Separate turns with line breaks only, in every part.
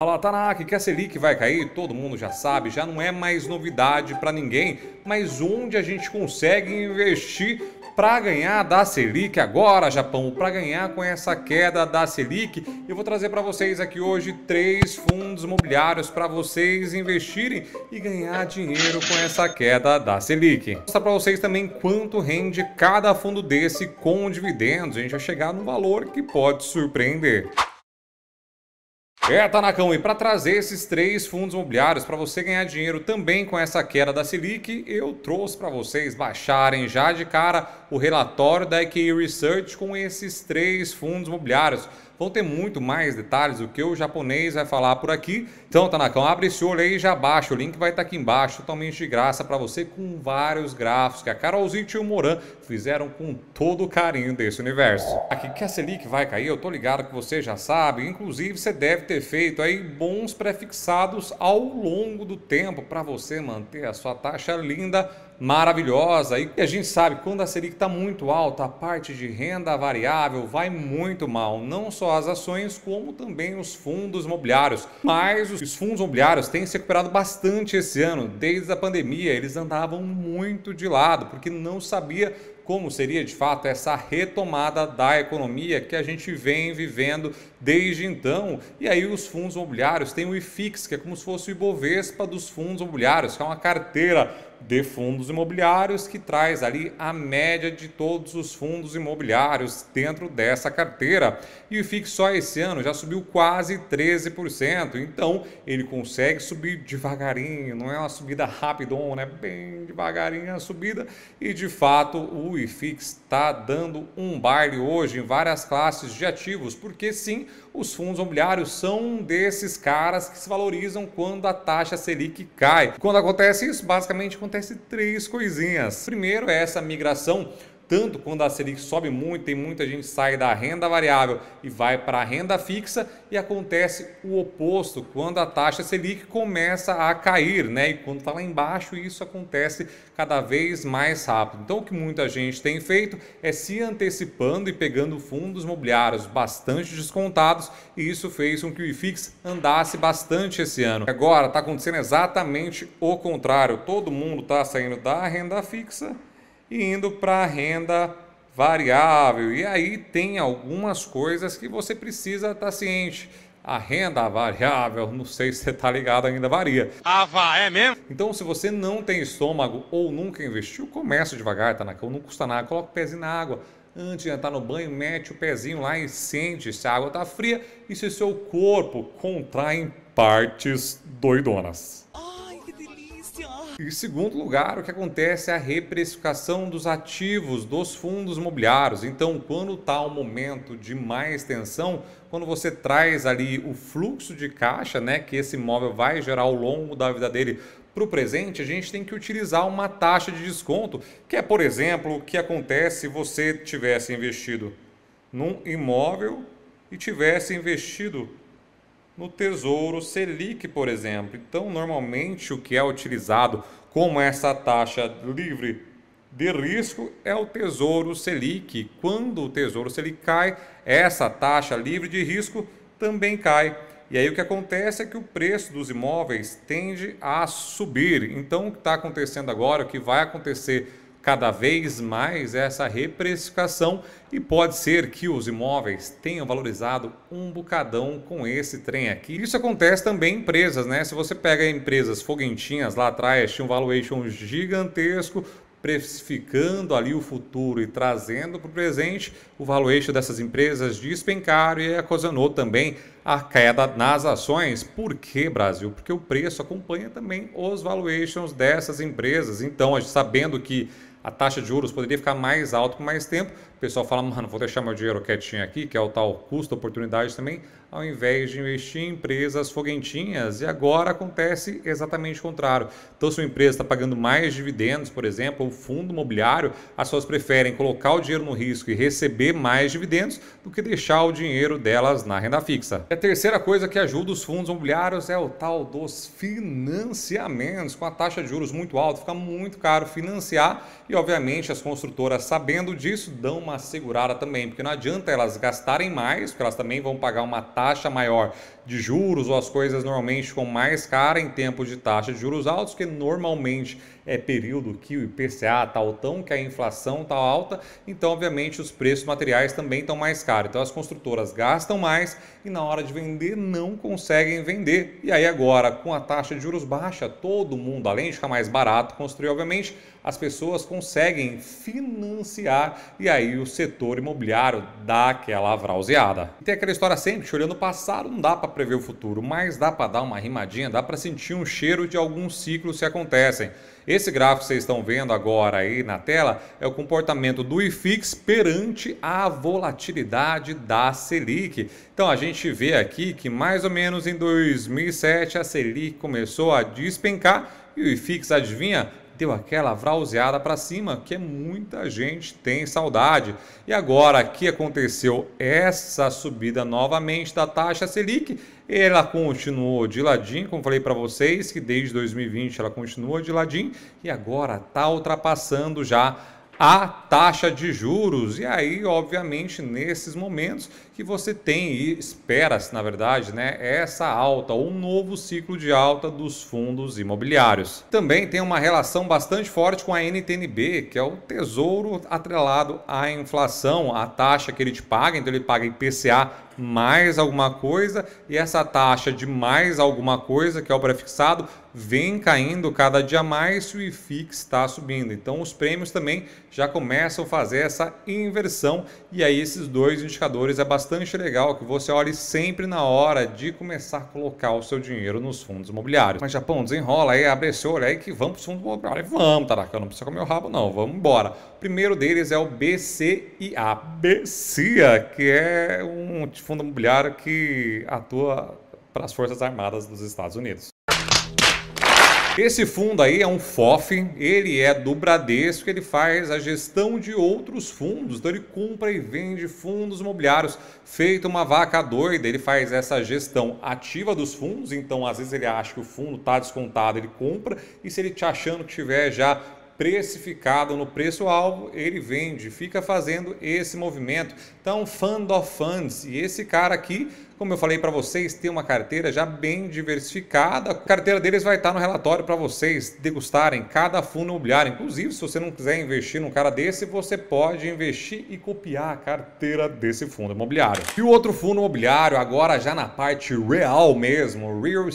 Fala, Tanaka, que a Selic vai cair, todo mundo já sabe, já não é mais novidade para ninguém, mas onde a gente consegue investir para ganhar da Selic agora, Japão, para ganhar com essa queda da Selic? Eu vou trazer para vocês aqui hoje três fundos imobiliários para vocês investirem e ganhar dinheiro com essa queda da Selic. Vou mostrar para vocês também quanto rende cada fundo desse com dividendos, a gente vai chegar num valor que pode surpreender. É, Tanacão, e para trazer esses três fundos imobiliários para você ganhar dinheiro também com essa queda da Selic, eu trouxe para vocês baixarem já de cara o relatório da EQI Research com esses três fundos imobiliários vão ter muito mais detalhes do que o japonês vai falar por aqui. Então, Tanakão, abre esse olho aí e já baixa. O link vai estar tá aqui embaixo, totalmente de graça para você, com vários gráficos que a Carolzita e o Moran fizeram com todo o carinho desse universo. Aqui que a Selic vai cair, eu tô ligado que você já sabe. Inclusive, você deve ter feito aí bons prefixados ao longo do tempo para você manter a sua taxa linda maravilhosa. E a gente sabe, quando a Selic está muito alta, a parte de renda variável vai muito mal. Não só as ações, como também os fundos imobiliários. Mas os fundos imobiliários têm se recuperado bastante esse ano. Desde a pandemia, eles andavam muito de lado, porque não sabia como seria de fato essa retomada da economia que a gente vem vivendo desde então. E aí os fundos imobiliários têm o IFIX, que é como se fosse o Ibovespa dos fundos imobiliários, que é uma carteira de fundos imobiliários que traz ali a média de todos os fundos imobiliários dentro dessa carteira. E o IFIX só esse ano já subiu quase 13%. Então, ele consegue subir devagarinho, não é uma subida rápida, é bem devagarinho a subida. E de fato, o iFix está dando um baile hoje em várias classes de ativos, porque sim, os fundos imobiliários são um desses caras que se valorizam quando a taxa Selic cai. Quando acontece isso, basicamente acontece três coisinhas. Primeiro é essa migração tanto quando a Selic sobe muito, tem muita gente sai da renda variável e vai para a renda fixa e acontece o oposto quando a taxa Selic começa a cair, né? E quando está lá embaixo isso acontece cada vez mais rápido. Então o que muita gente tem feito é se antecipando e pegando fundos imobiliários bastante descontados e isso fez com que o IFIX andasse bastante esse ano. Agora está acontecendo exatamente o contrário. Todo mundo está saindo da renda fixa e indo para a renda variável. E aí tem algumas coisas que você precisa estar tá ciente. A renda variável, não sei se você está ligado ainda, varia. Ah, vá, é mesmo? Então, se você não tem estômago ou nunca investiu, comece devagar, Tanacão, tá não custa nada. Coloca o pezinho na água. Antes de entrar no banho, mete o pezinho lá e sente se a água está fria e se seu corpo contrai em partes doidonas. Oh. Em segundo lugar, o que acontece é a reprecificação dos ativos dos fundos imobiliários. Então, quando está um momento de mais tensão, quando você traz ali o fluxo de caixa, né, que esse imóvel vai gerar ao longo da vida dele para o presente, a gente tem que utilizar uma taxa de desconto, que é, por exemplo, o que acontece se você tivesse investido num imóvel e tivesse investido no Tesouro Selic, por exemplo. Então, normalmente, o que é utilizado como essa taxa livre de risco é o Tesouro Selic. Quando o Tesouro Selic cai, essa taxa livre de risco também cai. E aí o que acontece é que o preço dos imóveis tende a subir. Então, o que está acontecendo agora, o que vai acontecer cada vez mais essa reprecificação e pode ser que os imóveis tenham valorizado um bocadão com esse trem aqui. Isso acontece também em empresas, né? Se você pega empresas foguentinhas lá atrás, tinha um valuation gigantesco, precificando ali o futuro e trazendo para o presente, o valuation dessas empresas despencaram e ocasionou também a queda nas ações. Por que, Brasil? Porque o preço acompanha também os valuations dessas empresas. Então, sabendo que a taxa de juros poderia ficar mais alta por mais tempo, o pessoal fala, mano, vou deixar meu dinheiro quietinho aqui, que é o tal custo-oportunidade também, ao invés de investir em empresas foguentinhas. E agora acontece exatamente o contrário. Então, se uma empresa está pagando mais dividendos, por exemplo, um fundo imobiliário, as pessoas preferem colocar o dinheiro no risco e receber mais dividendos do que deixar o dinheiro delas na renda fixa. E a terceira coisa que ajuda os fundos imobiliários é o tal dos financiamentos. Com a taxa de juros muito alta, fica muito caro financiar e, obviamente, as construtoras, sabendo disso, dão uma segurada também, porque não adianta elas gastarem mais, porque elas também vão pagar uma taxa maior de juros ou as coisas normalmente ficam mais caras em tempos de taxa de juros altos, que normalmente é período que o IPCA está altão, que a inflação está alta, então obviamente os preços materiais também estão mais caros. Então as construtoras gastam mais e na hora de vender não conseguem vender. E aí agora, com a taxa de juros baixa, todo mundo, além de ficar mais barato construir, obviamente, as pessoas conseguem financiar e aí o setor imobiliário dá aquela vrauseada. tem aquela história sempre, que olhando o passado não dá para prever o futuro, mas dá para dar uma rimadinha, dá para sentir um cheiro de alguns ciclos que acontecem. Esse gráfico que vocês estão vendo agora aí na tela é o comportamento do IFIX perante a volatilidade da Selic. Então a gente vê aqui que mais ou menos em 2007 a Selic começou a despencar e o IFIX, adivinha, deu aquela vrauseada para cima que muita gente tem saudade. E agora que aconteceu essa subida novamente da taxa Selic, ela continuou de ladinho, como falei para vocês, que desde 2020 ela continuou de ladinho e agora está ultrapassando já a taxa de juros. E aí, obviamente, nesses momentos que você tem e espera-se, na verdade, né, essa alta, um novo ciclo de alta dos fundos imobiliários. Também tem uma relação bastante forte com a NTNB, que é o tesouro atrelado à inflação, a taxa que ele te paga, então ele paga IPCA mais alguma coisa e essa taxa de mais alguma coisa, que é o prefixado, vem caindo cada dia mais e o IFIX está subindo. Então os prêmios também já começam a fazer essa inversão e aí esses dois indicadores é bastante legal que você olhe sempre na hora de começar a colocar o seu dinheiro nos fundos imobiliários. Mas Japão, desenrola aí, abre esse olho aí que vamos para os fundos imobiliários. Vamos, Taraka, não precisa comer o rabo não, vamos embora. O primeiro deles é o BCIA, BCIA, que é um fundo imobiliário que atua para as Forças Armadas dos Estados Unidos. Esse fundo aí é um FOF, ele é do Bradesco, ele faz a gestão de outros fundos, então ele compra e vende fundos imobiliários, feito uma vaca doida, ele faz essa gestão ativa dos fundos, então às vezes ele acha que o fundo está descontado, ele compra, e se ele te tá achando que tiver já precificado no preço-alvo, ele vende, fica fazendo esse movimento. Então, fund of funds, e esse cara aqui como eu falei para vocês, tem uma carteira já bem diversificada. A carteira deles vai estar no relatório para vocês degustarem cada fundo imobiliário. Inclusive, se você não quiser investir num cara desse, você pode investir e copiar a carteira desse fundo imobiliário. E o outro fundo imobiliário, agora já na parte real mesmo, real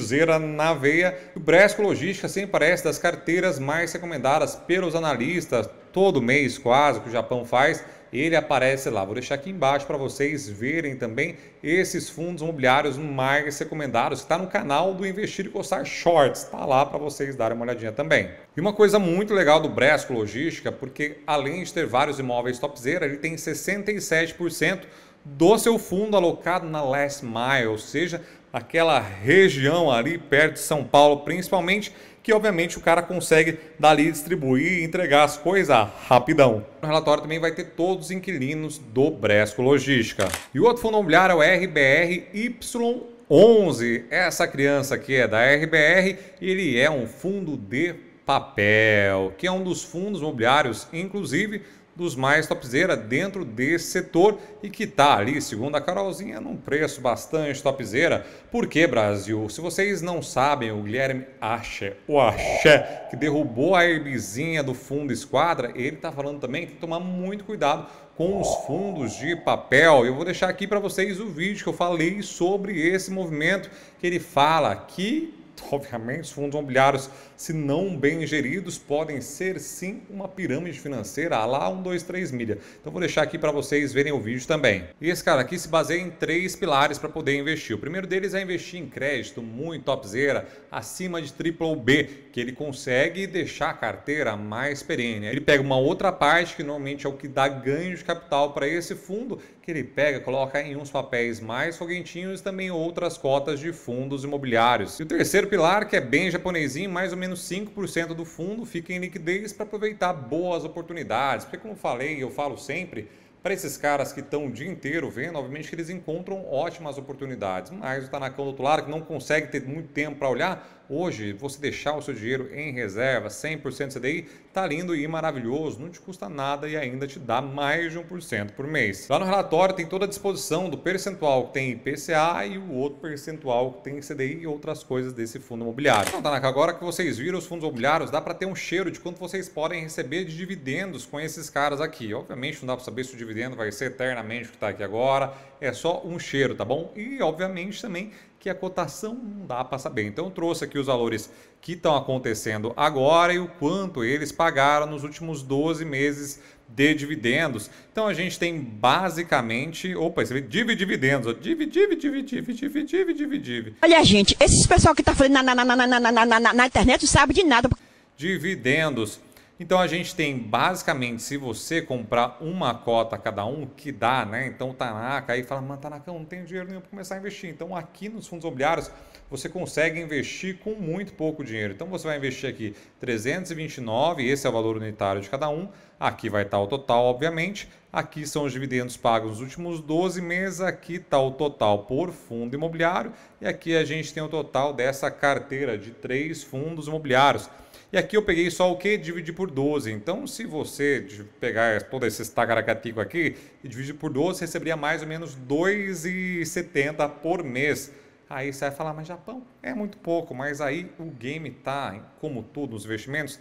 Zera na veia, o Bresco Logística sempre parece das carteiras mais recomendadas pelos analistas todo mês quase que o Japão faz ele aparece lá. Vou deixar aqui embaixo para vocês verem também esses fundos imobiliários mais recomendados. Está no canal do Investir e Coçar Shorts, está lá para vocês darem uma olhadinha também. E uma coisa muito legal do Bresco Logística, porque além de ter vários imóveis topzera, ele tem 67% do seu fundo alocado na last mile, ou seja, aquela região ali perto de São Paulo, principalmente, que obviamente o cara consegue dali distribuir e entregar as coisas rapidão. No relatório também vai ter todos os inquilinos do Bresco Logística. E o outro fundo imobiliário é o RBR Y11. Essa criança aqui é da RBR e ele é um fundo de papel, que é um dos fundos imobiliários, inclusive, dos mais topzera dentro desse setor e que está ali, segundo a Carolzinha, num preço bastante topzera. Por que, Brasil? Se vocês não sabem, o Guilherme Axé, o Axé, que derrubou a herbizinha do fundo esquadra, ele está falando também que tem que tomar muito cuidado com os fundos de papel. Eu vou deixar aqui para vocês o vídeo que eu falei sobre esse movimento que ele fala que Obviamente, os fundos imobiliários, se não bem geridos, podem ser sim uma pirâmide financeira a lá 1, 2, 3 milha. Então, vou deixar aqui para vocês verem o vídeo também. E esse cara aqui se baseia em três pilares para poder investir. O primeiro deles é investir em crédito, muito topzera, acima de triple B, que ele consegue deixar a carteira mais perene. Ele pega uma outra parte, que normalmente é o que dá ganho de capital para esse fundo, que ele pega, coloca em uns papéis mais foguentinhos e também outras cotas de fundos imobiliários. E o terceiro pilar, que é bem japonesinho, mais ou menos 5% do fundo fica em liquidez para aproveitar boas oportunidades. Porque, como falei, eu falo sempre, para esses caras que estão o dia inteiro vendo, obviamente que eles encontram ótimas oportunidades. Mas o Tanacão do outro lado, que não consegue ter muito tempo para olhar, hoje você deixar o seu dinheiro em reserva, 100% CDI, tá lindo e maravilhoso, não te custa nada e ainda te dá mais de 1% por mês. Lá no relatório tem toda a disposição do percentual que tem IPCA e o outro percentual que tem CDI e outras coisas desse fundo imobiliário. Então, Tanaka, agora que vocês viram os fundos imobiliários, dá para ter um cheiro de quanto vocês podem receber de dividendos com esses caras aqui. Obviamente não dá para saber se o dividendo vai ser eternamente o que está aqui agora, é só um cheiro, tá bom? E obviamente também que a cotação não dá para saber. Então eu trouxe aqui os valores que estão acontecendo agora e o quanto eles pagaram nos últimos 12 meses de dividendos. Então a gente tem basicamente, opa, esse divi dividendos, dividive, dividive, dividive, dividive. Olha, gente, esses pessoal que tá falando na, na, na, na, na, na, na, na internet não sabe de nada. Dividendos então a gente tem basicamente, se você comprar uma cota cada um, que dá, né? Então o Tanaka aí fala, mano, Tanaka, eu não tenho dinheiro nenhum para começar a investir. Então aqui nos fundos imobiliários você consegue investir com muito pouco dinheiro. Então você vai investir aqui 329, esse é o valor unitário de cada um. Aqui vai estar o total, obviamente. Aqui são os dividendos pagos nos últimos 12 meses. Aqui está o total por fundo imobiliário. E aqui a gente tem o total dessa carteira de três fundos imobiliários. E aqui eu peguei só o que? dividido por 12. Então, se você pegar todo esse tagaracatico aqui e dividir por 12, você receberia mais ou menos 2,70 por mês. Aí você vai falar, mas Japão é muito pouco. Mas aí o game tá, como tudo nos investimentos,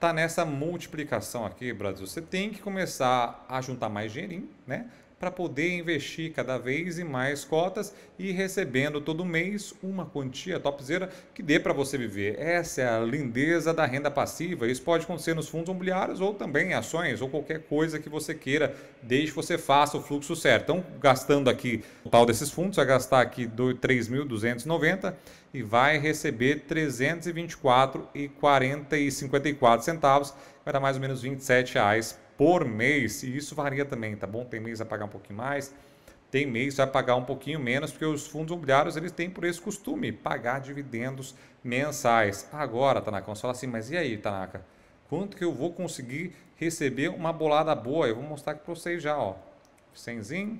tá nessa multiplicação aqui, Brasil. Você tem que começar a juntar mais dinheirinho, né? para poder investir cada vez em mais cotas e recebendo todo mês uma quantia topzera que dê para você viver. Essa é a lindeza da renda passiva. Isso pode acontecer nos fundos imobiliários ou também em ações ou qualquer coisa que você queira, desde que você faça o fluxo certo. Então, gastando aqui o total desses fundos, vai gastar aqui 3.290 e vai receber 324,40 e 54 centavos, vai dar mais ou menos 27 reais por mês, e isso varia também, tá bom? Tem mês a pagar um pouquinho mais, tem mês a pagar um pouquinho menos, porque os fundos imobiliários eles têm por esse costume pagar dividendos mensais. Agora, Tanaka, você fala assim, mas e aí, Tanaka? Quanto que eu vou conseguir receber uma bolada boa? Eu vou mostrar aqui para vocês já, ó. 100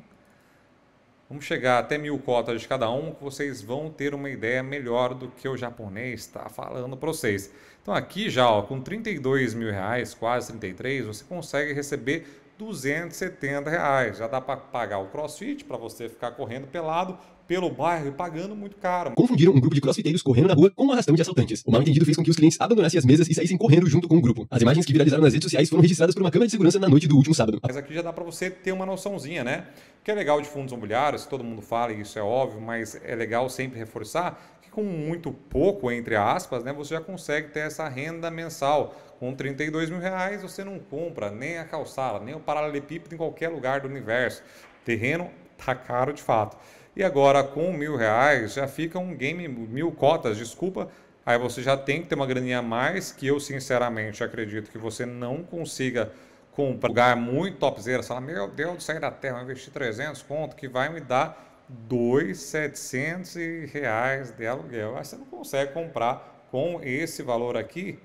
Vamos chegar até mil cotas de cada um, que vocês vão ter uma ideia melhor do que o japonês está falando para vocês. Então aqui já, ó, com 32 mil reais, quase 33, você consegue receber 270 reais. Já dá para pagar o crossfit para você ficar correndo pelado pelo bairro e pagando muito caro. Confundiram um grupo de crossfiteiros correndo na rua com um arrastão de assaltantes. O mal entendido fez com que os clientes abandonassem as mesas e saíssem correndo junto com o grupo. As imagens que viralizaram nas redes sociais foram registradas por uma câmera de segurança na noite do último sábado. Mas aqui já dá para você ter uma noçãozinha, né? O que é legal de fundos imobiliários, todo mundo fala e isso é óbvio, mas é legal sempre reforçar que com muito pouco, entre aspas, né, você já consegue ter essa renda mensal. Com 32 mil reais você não compra nem a calçada, nem o paralelepípedo em qualquer lugar do universo. Terreno tá caro de fato. E agora com mil reais já fica um game, mil cotas, desculpa. Aí você já tem que ter uma graninha a mais, que eu sinceramente acredito que você não consiga comprar lugar muito topzera. Você fala, meu Deus, sair da terra, investir 300 conto, que vai me dar 2.700 reais de aluguel. Aí você não consegue comprar com esse valor aqui.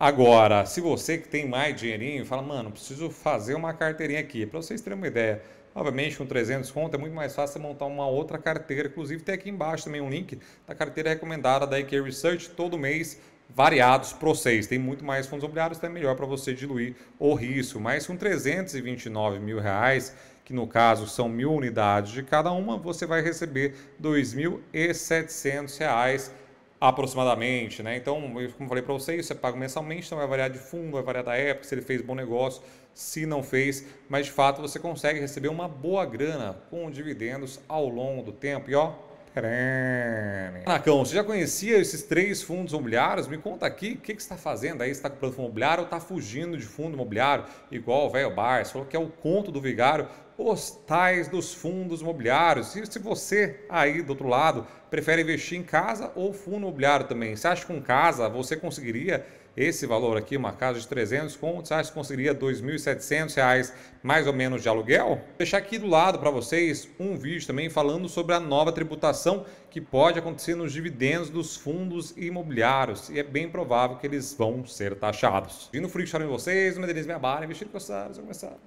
Agora, se você que tem mais dinheirinho, fala, mano, preciso fazer uma carteirinha aqui. Para vocês terem uma ideia, Obviamente, com 300 conto é muito mais fácil você montar uma outra carteira. Inclusive, tem aqui embaixo também um link da carteira recomendada da IK Research todo mês variados para vocês. Tem muito mais fundos imobiliários, então é melhor para você diluir o risco. Mas com 329 mil reais, que no caso são mil unidades de cada uma, você vai receber R$ 2.700 aproximadamente, né? Então, como falei para vocês, você paga mensalmente, então vai variar de fundo, vai variar da época, se ele fez bom negócio, se não fez, mas de fato você consegue receber uma boa grana com dividendos ao longo do tempo. E ó, Anacão, você já conhecia esses três fundos imobiliários? Me conta aqui o que, que você está fazendo aí. Você está comprando fundo imobiliário ou está fugindo de fundo imobiliário? Igual o velho Bar, falou que é o conto do vigário os tais dos fundos imobiliários. E se você aí do outro lado prefere investir em casa ou fundo imobiliário também, você acha que com casa você conseguiria esse valor aqui, uma casa de 300 contos, acho que conseguiria R$ 2.700 mais ou menos de aluguel. Vou deixar aqui do lado para vocês um vídeo também falando sobre a nova tributação que pode acontecer nos dividendos dos fundos imobiliários e é bem provável que eles vão ser taxados. Vindo Freak Show em vocês, o Medellín a Barra, investir com os começar.